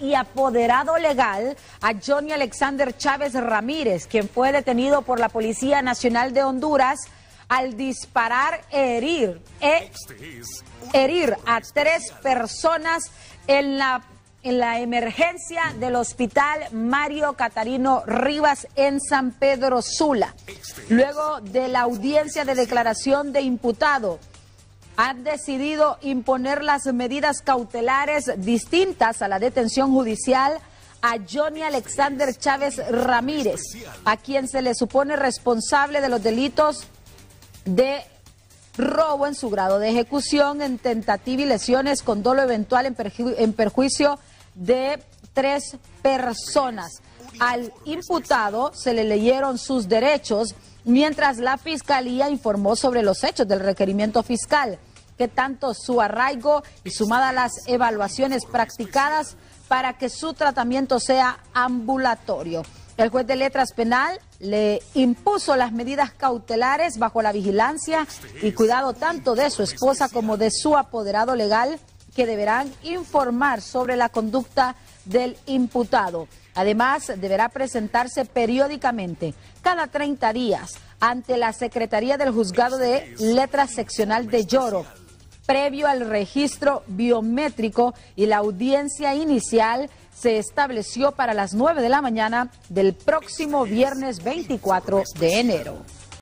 y apoderado legal a Johnny Alexander Chávez Ramírez, quien fue detenido por la Policía Nacional de Honduras al disparar e herir, eh, herir a tres personas en la, en la emergencia del hospital Mario Catarino Rivas en San Pedro Sula. Luego de la audiencia de declaración de imputado, han decidido imponer las medidas cautelares distintas a la detención judicial a Johnny Alexander Chávez Ramírez, a quien se le supone responsable de los delitos de robo en su grado de ejecución, en tentativa y lesiones con dolo eventual en, en perjuicio de tres personas. Al imputado se le leyeron sus derechos mientras la Fiscalía informó sobre los hechos del requerimiento fiscal, que tanto su arraigo y sumada a las evaluaciones practicadas para que su tratamiento sea ambulatorio. El juez de letras penal le impuso las medidas cautelares bajo la vigilancia y cuidado tanto de su esposa como de su apoderado legal que deberán informar sobre la conducta del imputado. Además, deberá presentarse periódicamente, cada 30 días, ante la Secretaría del Juzgado de Letras Seccional de Lloro, previo al registro biométrico y la audiencia inicial se estableció para las 9 de la mañana del próximo viernes 24 de enero.